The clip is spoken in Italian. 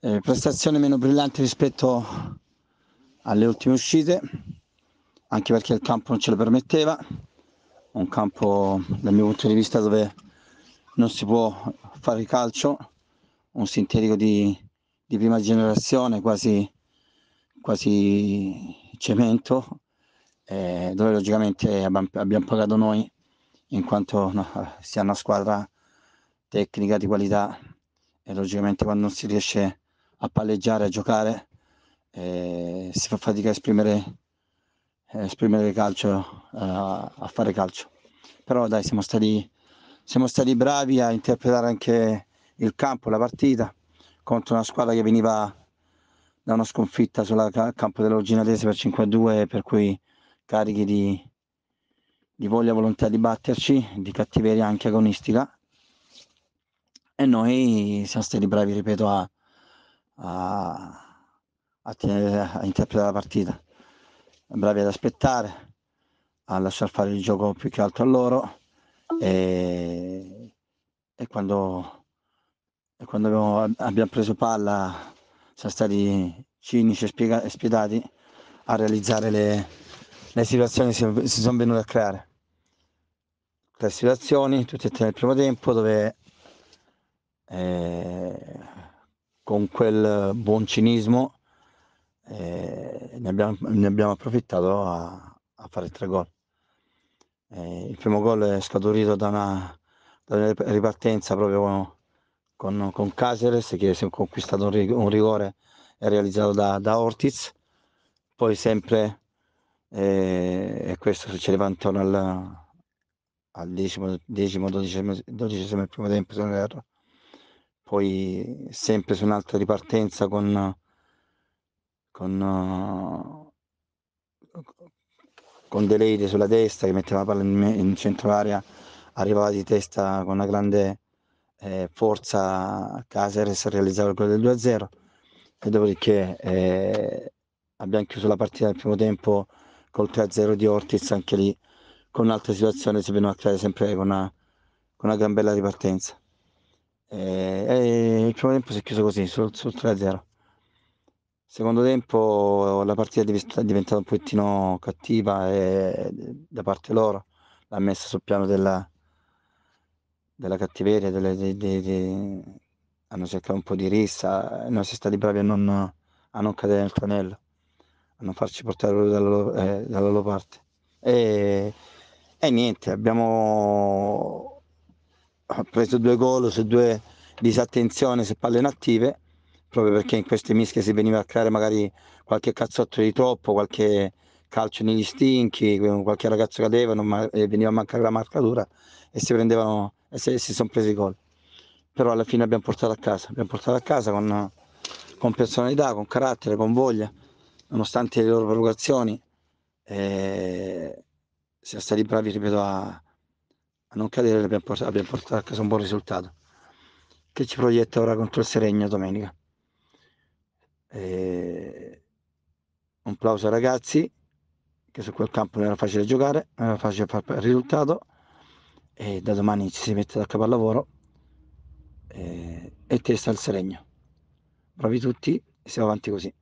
eh, prestazione meno brillante rispetto alle ultime uscite, anche perché il campo non ce lo permetteva, un campo dal mio punto di vista dove non si può fare calcio, un sintetico di, di prima generazione, quasi, quasi cemento, eh, dove logicamente abbiamo, pagato noi, in quanto no, si una squadra tecnica di qualità e logicamente quando non si riesce a a palleggiare, a giocare, eh, si fa fatica a esprimere, a eh, esprimere calcio, a, eh, a fare calcio. Però dai, siamo stati, siamo stati bravi a interpretare anche il campo, la partita, contro una squadra che veniva da una sconfitta sul campo dell'Orginatese per 5-2, per cui carichi di, di voglia e volontà di batterci, di cattiveria anche agonistica. E noi siamo stati bravi, ripeto, a, a, a, tenere, a interpretare la partita. Bravi ad aspettare, a lasciare fare il gioco più che altro a loro e, e quando, e quando abbiamo, abbiamo, preso palla siamo stati cinici e, spiega, spietati a realizzare le, le situazioni che si sono venute a creare. Tre situazioni, tutte e tre nel primo tempo, dove eh, con quel buon cinismo eh, ne, abbiamo, ne, abbiamo, approfittato a, a fare tre gol. Eh, il primo gol è scaturito da una, da una ripartenza proprio con, con, Caceres che si è conquistato un, rig- un rigore realizzato da, da, Ortiz, poi sempre, eh, e questo succedeva intorno al, al decimo, decimo, dodicesimo, dodicesimo primo tempo se non erro, poi sempre su un'altra ripartenza con, con, eh, con Deleide sulla destra che metteva la palla in, in centro area, arrivava di testa con una grande eh, forza Caseres, realizzava il gol del 2-0 e dopodiché eh, abbiamo chiuso la partita del primo tempo col 3-0 di Ortiz, anche lì con un'altra situazione si veniva a creare sempre con una, con una gran bella ripartenza. E, eh, eh, il primo tempo si è chiuso così, sul, sul 3-0. Secondo tempo la partita è diventata un pochettino cattiva e, eh, da parte loro, l'ha messa sul piano della, della cattiveria, delle, di, di, di... hanno cercato un po' di rissa, noi siamo stati bravi a non, a non cadere nel tranello, a non farci portare dalla loro, eh, dalla loro parte. E, e niente, abbiamo ha preso due gol su due disattenzioni su palle inattive, proprio perché in queste mischie si veniva a creare magari qualche cazzotto di troppo, qualche calcio negli stinchi, qualche ragazzo cadeva non, e veniva a mancare la marcatura e si prendevano e si, si sono presi i gol. Però alla fine abbiamo portato a casa, abbiamo portato a casa con, con personalità, con carattere, con voglia, nonostante le loro provocazioni. Eh, siamo stati bravi, ripeto, a, a non cadere abbiamo portato, abbiamo portato a casa un buon risultato che ci proietta ora contro il Seregno domenica. E... Un applauso ai ragazzi, che su quel campo non era facile giocare, non era facile fare il risultato, e da domani ci si mette da capo al lavoro e, e testa al Seregno. Bravi tutti e siamo avanti così.